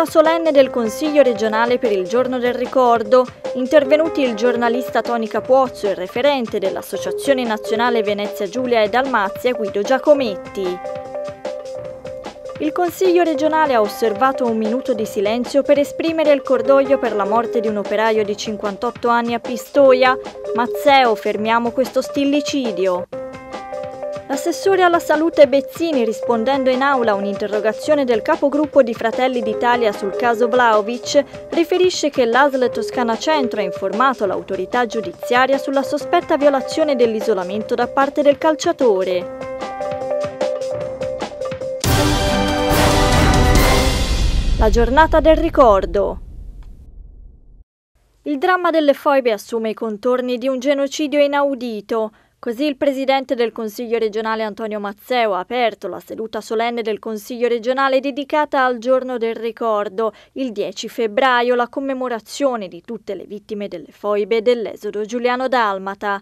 seduta solenne del Consiglio regionale per il Giorno del Ricordo, intervenuti il giornalista Toni Capuozzo e il referente dell'Associazione Nazionale Venezia Giulia e Dalmazia Guido Giacometti. Il Consiglio regionale ha osservato un minuto di silenzio per esprimere il cordoglio per la morte di un operaio di 58 anni a Pistoia. Mazzeo, fermiamo questo stillicidio. L'assessore alla salute Bezzini, rispondendo in aula a un'interrogazione del capogruppo di Fratelli d'Italia sul caso Vlaovic, riferisce che l'ASL Toscana Centro ha informato l'autorità giudiziaria sulla sospetta violazione dell'isolamento da parte del calciatore. La giornata del ricordo. Il dramma delle foibe assume i contorni di un genocidio inaudito. Così il presidente del Consiglio regionale Antonio Mazzeo ha aperto la seduta solenne del Consiglio regionale dedicata al giorno del ricordo, il 10 febbraio, la commemorazione di tutte le vittime delle foibe dell'esodo giuliano-dalmata.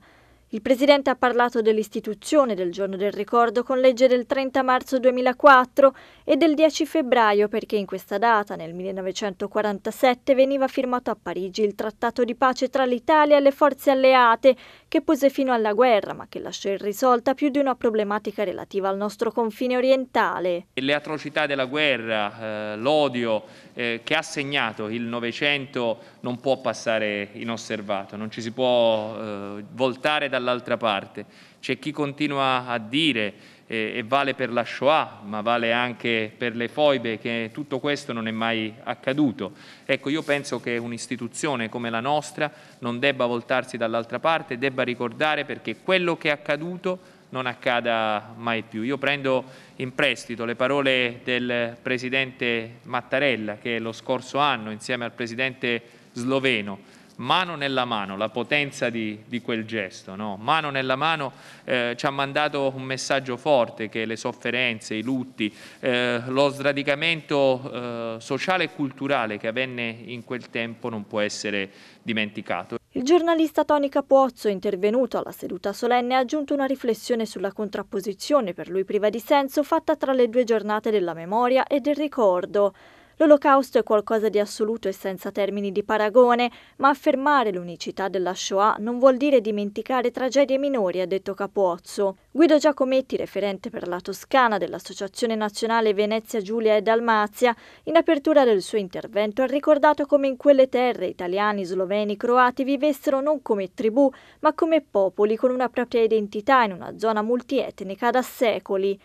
Il Presidente ha parlato dell'istituzione del giorno del ricordo con legge del 30 marzo 2004 e del 10 febbraio perché in questa data, nel 1947, veniva firmato a Parigi il trattato di pace tra l'Italia e le forze alleate che pose fino alla guerra, ma che lasciò irrisolta più di una problematica relativa al nostro confine orientale. Le atrocità della guerra, eh, l'odio eh, che ha segnato il Novecento non può passare inosservato, non ci si può eh, voltare dall'altra parte. C'è chi continua a dire, eh, e vale per la Shoah, ma vale anche per le foibe, che tutto questo non è mai accaduto. Ecco, io penso che un'istituzione come la nostra non debba voltarsi dall'altra parte, debba ricordare perché quello che è accaduto non accada mai più. Io prendo in prestito le parole del Presidente Mattarella che lo scorso anno insieme al Presidente sloveno mano nella mano, la potenza di, di quel gesto, no? mano nella mano eh, ci ha mandato un messaggio forte che le sofferenze, i lutti, eh, lo sradicamento eh, sociale e culturale che avvenne in quel tempo non può essere dimenticato. Il giornalista Toni Capuozzo, intervenuto alla seduta solenne, ha aggiunto una riflessione sulla contrapposizione, per lui priva di senso, fatta tra le due giornate della memoria e del ricordo. L'Olocausto è qualcosa di assoluto e senza termini di paragone, ma affermare l'unicità della Shoah non vuol dire dimenticare tragedie minori, ha detto Capuozzo. Guido Giacometti, referente per la Toscana dell'Associazione Nazionale Venezia Giulia e Dalmazia, in apertura del suo intervento ha ricordato come in quelle terre italiani, sloveni, croati vivessero non come tribù, ma come popoli con una propria identità in una zona multietnica da secoli.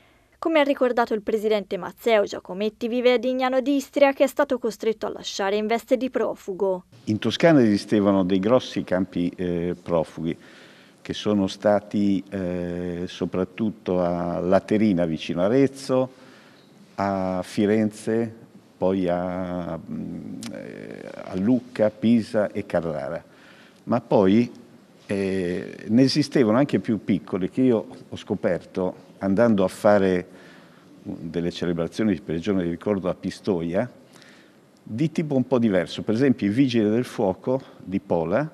Come ha ricordato il presidente Mazzeo, Giacometti vive ad Ignano d'Istria che è stato costretto a lasciare in veste di profugo. In Toscana esistevano dei grossi campi eh, profughi che sono stati eh, soprattutto a Laterina vicino Arezzo, a Firenze, poi a, mm, eh, a Lucca, Pisa e Carrara. Ma poi eh, ne esistevano anche più piccole che io ho scoperto andando a fare delle celebrazioni per il giorno di ricordo a Pistoia, di tipo un po' diverso. Per esempio i Vigili del Fuoco di Pola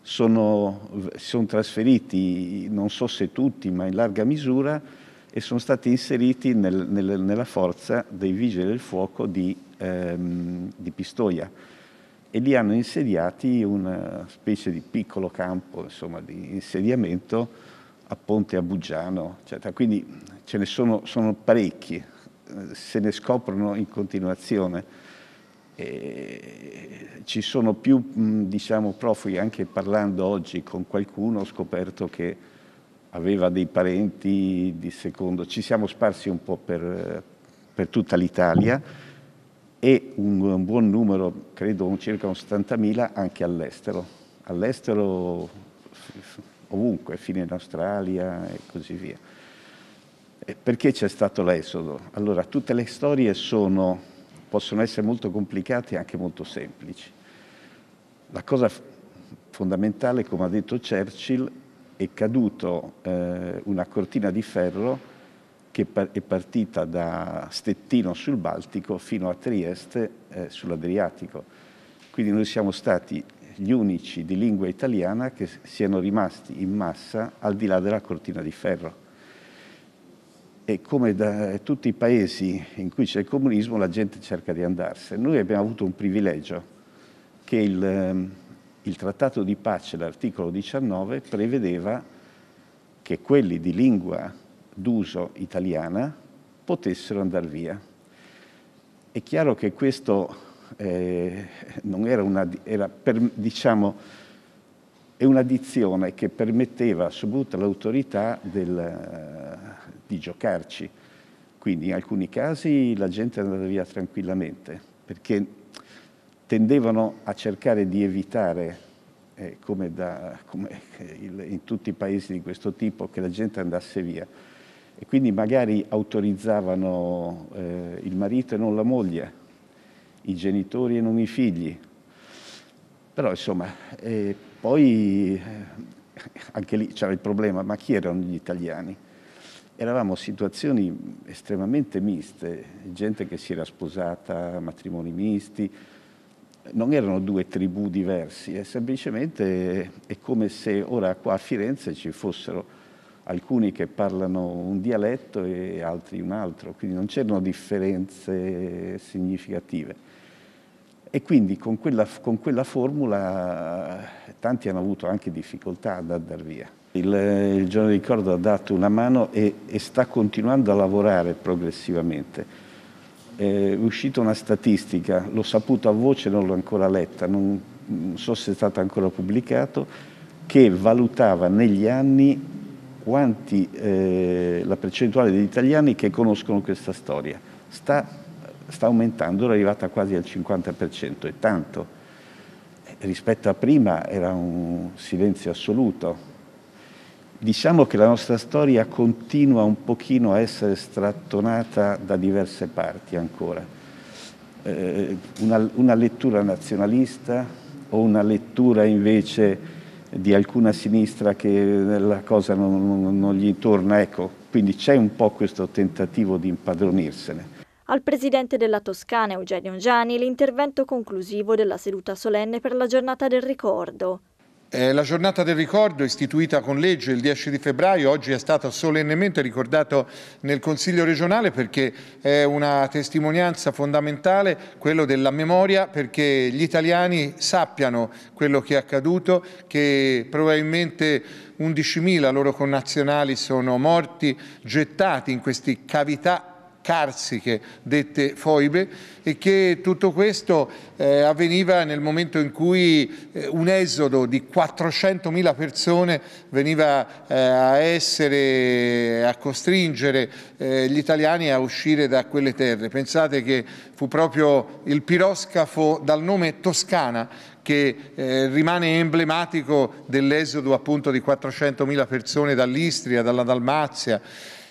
sono, sono trasferiti, non so se tutti, ma in larga misura, e sono stati inseriti nel, nel, nella forza dei Vigili del Fuoco di, ehm, di Pistoia e lì hanno insediati una specie di piccolo campo insomma, di insediamento a Ponte Abugiano, eccetera. quindi ce ne sono, sono parecchi, eh, se ne scoprono in continuazione. E ci sono più diciamo, profughi, anche parlando oggi con qualcuno ho scoperto che aveva dei parenti di secondo, ci siamo sparsi un po' per, per tutta l'Italia e un, buon numero, credo circa 70.000, anche all'estero. All'estero ovunque, fino in Australia e così via. E perché c'è stato l'esodo? Allora, tutte le storie sono, possono essere molto complicate e anche molto semplici. La cosa fondamentale, come ha detto Churchill, è caduto eh, una cortina di ferro che è partita da Stettino sul Baltico fino a Trieste eh, sull'Adriatico. Quindi noi siamo stati gli unici di lingua italiana che siano rimasti in massa al di là della cortina di ferro. E come da tutti i paesi in cui c'è il comunismo la gente cerca di andarsene. Noi abbiamo avuto un privilegio che il, il trattato di pace, l'articolo 19, prevedeva che quelli di lingua d'uso italiana potessero andare via. È chiaro che questo eh, era una, era per, diciamo, è un'addizione che permetteva soprattutto all'autorità del, di giocarci. Quindi in alcuni casi la gente andava via tranquillamente perché tendevano a cercare di evitare, eh, come, da, come il, in tutti i paesi di questo tipo, che la gente andasse via e quindi magari autorizzavano eh, il marito e non la moglie, i genitori e non i figli. Però insomma, eh, poi anche lì c'era il problema, ma chi erano gli italiani? Eravamo situazioni estremamente miste, gente che si era sposata, matrimoni misti, non erano due tribù diversi, è eh, semplicemente è come se ora qua a Firenze ci fossero alcuni che parlano un dialetto e altri un altro, quindi non c'erano differenze significative. E quindi con quella, con quella, formula tanti hanno avuto anche difficoltà ad andare via. Il, il giorno di ricordo ha dato una mano e, e sta continuando a lavorare progressivamente. È uscita una statistica, l'ho saputo a voce, non l'ho ancora letta, non, non so se è stata ancora pubblicata, che valutava negli anni quanti, eh, la percentuale degli italiani che conoscono questa storia. Sta, sta aumentando, è arrivata quasi al 50%, e tanto. Eh, rispetto a prima era un silenzio assoluto. Diciamo che la nostra storia continua un pochino a essere strattonata da diverse parti ancora. Eh, una, una lettura nazionalista o una lettura invece di alcuna sinistra che la cosa non, non, non gli torna, ecco, quindi c'è un po' questo tentativo di impadronirsene. Al presidente della Toscana, Eugenio Giani, l'intervento conclusivo della seduta solenne per la giornata del ricordo. Eh, la giornata del ricordo, istituita con legge il 10 di febbraio, oggi è stata solennemente ricordata nel Consiglio regionale perché è una testimonianza fondamentale, quello della memoria, perché gli italiani sappiano quello che è accaduto, che probabilmente 11.000 loro connazionali sono morti, gettati in queste cavità carsiche, dette foibe, e che tutto questo eh, avveniva nel momento in cui eh, un esodo di 400.000 persone veniva eh, a essere, a costringere eh, gli italiani a uscire da quelle terre. Pensate che fu proprio il piroscafo dal nome Toscana che eh, rimane emblematico dell'esodo appunto di 400.000 persone dall'Istria, dalla Dalmazia,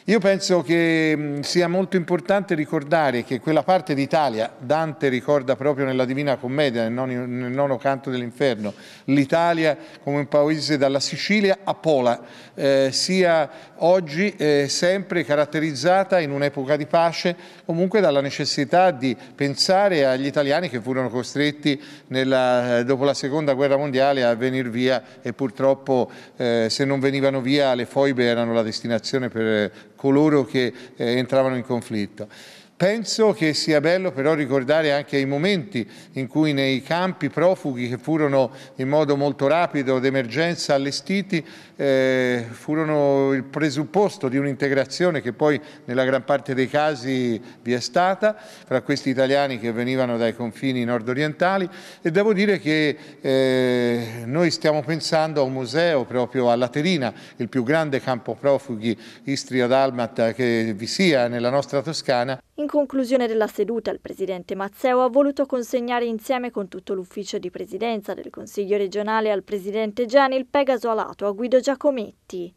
io penso che mm, sia molto importante ricordare che quella parte d'Italia, Dante ricorda proprio nella Divina Commedia, nel nono, nel nono canto dell'inferno, l'Italia come un paese dalla Sicilia a Pola, eh, sia oggi eh, sempre caratterizzata in un'epoca di pace comunque dalla necessità di pensare agli italiani che furono costretti nella, eh, dopo la seconda guerra mondiale a venire via e purtroppo eh, se non venivano via le foibe erano la destinazione per coloro che eh, entravano in conflitto. Penso che sia bello però ricordare anche i momenti in cui nei campi profughi che furono in modo molto rapido d'emergenza allestiti eh, furono il presupposto di un'integrazione che poi nella gran parte dei casi vi è stata fra questi italiani che venivano dai confini nordorientali e devo dire che eh, noi stiamo pensando a un museo proprio a Laterina, il più grande campo profughi Istria-Dalmat che vi sia nella nostra Toscana in conclusione della seduta il presidente Mazzeo ha voluto consegnare insieme con tutto l'ufficio di presidenza del Consiglio regionale al presidente Gianni il Pegaso alato a Guido Giacometti.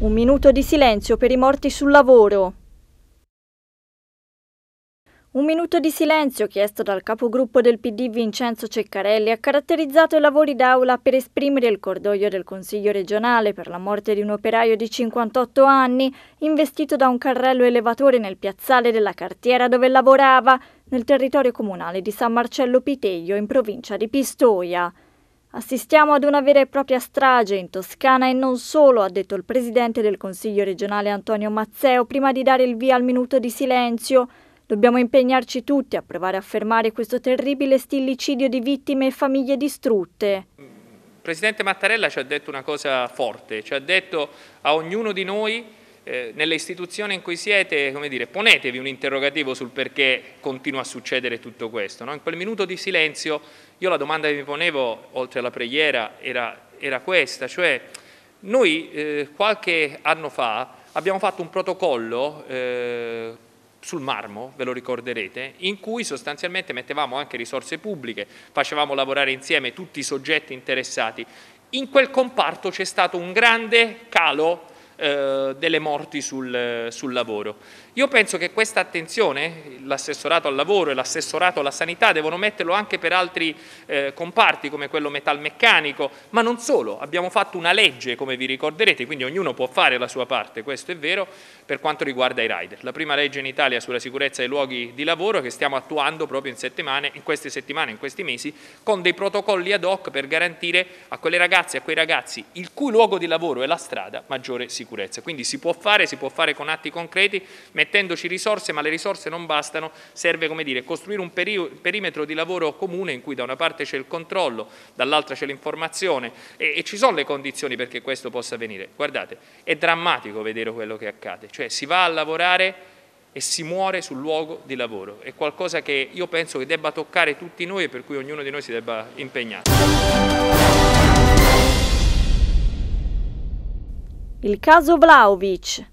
Un minuto di silenzio per i morti sul lavoro. Un minuto di silenzio chiesto dal capogruppo del PD Vincenzo Ceccarelli ha caratterizzato i lavori d'aula per esprimere il cordoglio del Consiglio regionale per la morte di un operaio di 58 anni investito da un carrello elevatore nel piazzale della cartiera dove lavorava nel territorio comunale di San Marcello Piteglio in provincia di Pistoia. Assistiamo ad una vera e propria strage in Toscana e non solo, ha detto il presidente del Consiglio regionale Antonio Mazzeo prima di dare il via al minuto di silenzio. Dobbiamo impegnarci tutti a provare a fermare questo terribile stillicidio di vittime e famiglie distrutte. Il Presidente Mattarella ci ha detto una cosa forte, ci ha detto a ognuno di noi eh, nelle istituzioni in cui siete, come dire, ponetevi un interrogativo sul perché continua a succedere tutto questo. No? In quel minuto di silenzio io la domanda che mi ponevo, oltre alla preghiera, era, era questa, cioè noi eh, qualche anno fa abbiamo fatto un protocollo eh, sul marmo, ve lo ricorderete, in cui sostanzialmente mettevamo anche risorse pubbliche, facevamo lavorare insieme tutti i soggetti interessati. In quel comparto c'è stato un grande calo eh, delle morti sul, sul, lavoro. Io penso che questa attenzione, l'assessorato al lavoro e l'assessorato alla sanità, devono metterlo anche per altri eh, comparti come quello metalmeccanico, ma non solo. Abbiamo fatto una legge, come vi ricorderete, quindi ognuno può fare la sua parte, questo è vero, per quanto riguarda i rider. La prima legge in Italia sulla sicurezza dei luoghi di lavoro che stiamo attuando proprio in, settimane, in queste settimane, in questi mesi, con dei protocolli ad hoc per garantire a quelle ragazze e a quei ragazzi il cui luogo di lavoro è la strada maggiore sicurezza sicurezza. Quindi si può fare, si può fare con atti concreti, mettendoci risorse, ma le risorse non bastano, serve come dire, costruire un perimetro di lavoro comune in cui da una parte c'è il controllo, dall'altra c'è l'informazione e, e, ci sono le condizioni perché questo possa avvenire. Guardate, è drammatico vedere quello che accade, cioè si va a lavorare e si muore sul luogo di lavoro, è qualcosa che io penso che debba toccare tutti noi e per cui ognuno di noi si debba impegnare. Il caso Vlaovic.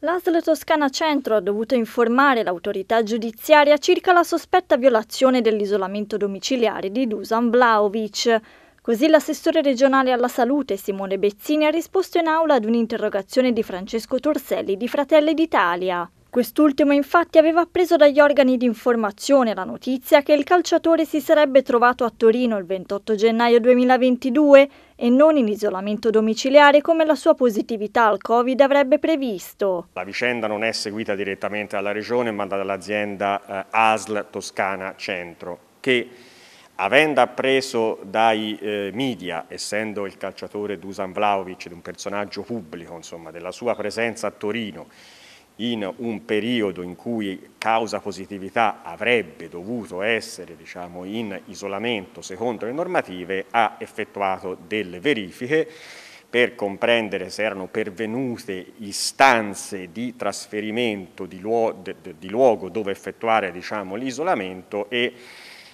L'ASL Toscana Centro ha dovuto informare l'autorità giudiziaria circa la sospetta violazione dell'isolamento domiciliare di Dusan Vlaovic. Così l'assessore regionale alla salute Simone Bezzini ha risposto in aula ad un'interrogazione di Francesco Torselli di Fratelli d'Italia. Quest'ultimo infatti aveva appreso dagli organi di informazione la notizia che il calciatore si sarebbe trovato a Torino il 28 gennaio 2022 e non in isolamento domiciliare come la sua positività al Covid avrebbe previsto. La vicenda non è seguita direttamente dalla Regione ma dall'azienda eh, ASL Toscana Centro che avendo appreso dai eh, media, essendo il calciatore Dusan Vlaovic un personaggio pubblico insomma, della sua presenza a Torino in un periodo in cui causa positività avrebbe dovuto essere diciamo, in isolamento secondo le normative, ha effettuato delle verifiche per comprendere se erano pervenute istanze di trasferimento di, luogo dove effettuare diciamo, l'isolamento e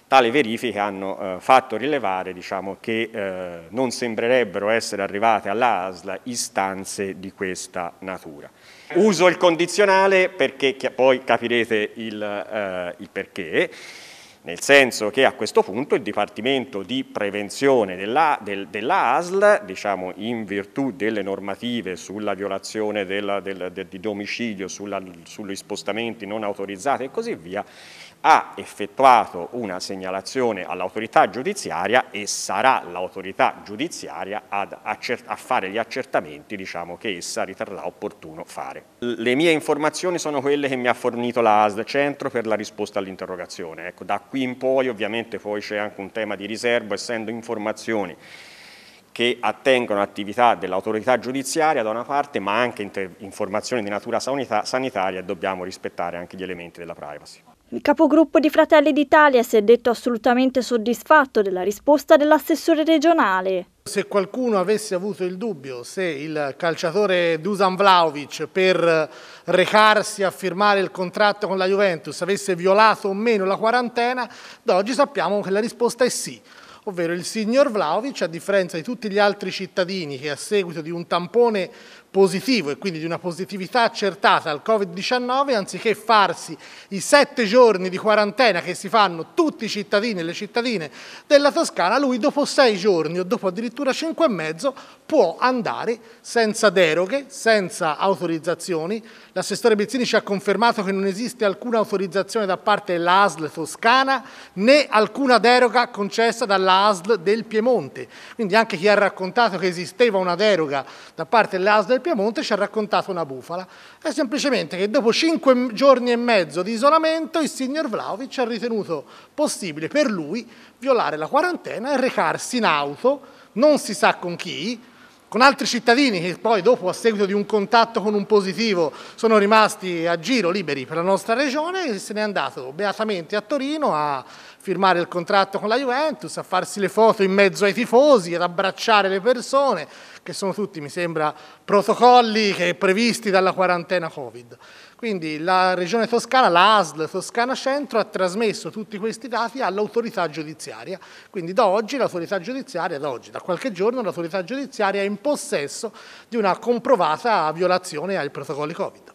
Tali verifiche hanno eh, fatto rilevare diciamo, che eh, non sembrerebbero essere arrivate alla ASL istanze di questa natura. Uso il condizionale perché poi capirete il, eh, il perché nel senso che a questo punto il Dipartimento di Prevenzione della, del, della diciamo in virtù delle normative sulla violazione della, del, del, di domicilio, sulla, sugli spostamenti non autorizzati e così via, ha effettuato una segnalazione all'autorità giudiziaria e sarà l'autorità giudiziaria a fare gli accertamenti diciamo, che essa riterrà opportuno fare. Le mie informazioni sono quelle che mi ha fornito la ASD Centro per la risposta all'interrogazione. Ecco, da qui qui in poi ovviamente poi c'è anche un tema di riservo, essendo informazioni che attengono attività dell'autorità giudiziaria da una parte, ma anche informazioni di natura sanitaria e dobbiamo rispettare anche gli elementi della privacy. Il capogruppo di Fratelli d'Italia si è detto assolutamente soddisfatto della risposta dell'assessore regionale. Se qualcuno avesse avuto il dubbio se il calciatore Dusan Vlaovic per recarsi a firmare il contratto con la Juventus avesse violato o meno la quarantena, da oggi sappiamo che la risposta è sì ovvero il signor Vlaovic, a differenza di tutti gli altri cittadini che a seguito di un tampone positivo e quindi di una positività accertata al Covid-19, anziché farsi i sette giorni di quarantena che si fanno tutti i cittadini e le cittadine della Toscana, lui dopo sei giorni o dopo addirittura cinque e mezzo può andare senza deroghe, senza autorizzazioni. L'assessore Bezzini ci ha confermato che non esiste alcuna autorizzazione da parte dell'ASL toscana né alcuna deroga concessa dall'ASL del Piemonte. Quindi anche chi ha raccontato che esisteva una deroga da parte dell'ASL del Piemonte ci ha raccontato una bufala. È semplicemente che dopo cinque giorni e mezzo di isolamento il signor Vlaovic ha ritenuto possibile per lui violare la quarantena e recarsi in auto, non si sa con chi, con altri cittadini che poi dopo a seguito di un contatto con un positivo sono rimasti a giro liberi per la nostra regione e se n'è andato beatamente a Torino a firmare il contratto con la Juventus, a farsi le foto in mezzo ai tifosi, ad abbracciare le persone, che sono tutti, mi sembra, protocolli previsti dalla quarantena Covid. Quindi la Regione Toscana, l'ASL Toscana Centro, ha trasmesso tutti questi dati all'autorità giudiziaria. Quindi da oggi l'autorità giudiziaria, da oggi, da qualche giorno, l'autorità giudiziaria è in possesso di una comprovata violazione ai protocolli Covid.